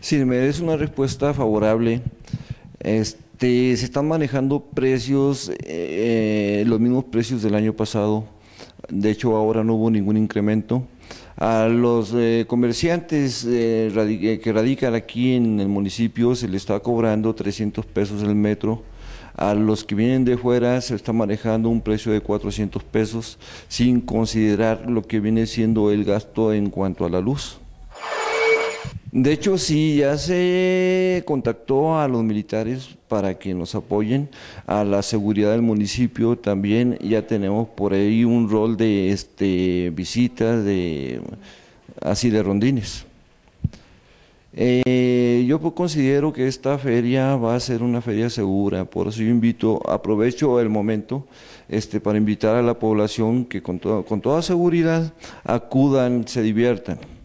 Si me des una respuesta favorable, este, se están manejando precios, eh, los mismos precios del año pasado. De hecho, ahora no hubo ningún incremento. A los eh, comerciantes eh, que radican aquí en el municipio se les está cobrando 300 pesos el metro. A los que vienen de fuera se está manejando un precio de 400 pesos sin considerar lo que viene siendo el gasto en cuanto a la luz. De hecho, sí, ya se contactó a los militares para que nos apoyen, a la seguridad del municipio también, ya tenemos por ahí un rol de este, visitas, de, así de rondines. Eh, yo pues considero que esta feria va a ser una feria segura, por eso yo invito, aprovecho el momento este, para invitar a la población que con, con toda seguridad acudan, se diviertan.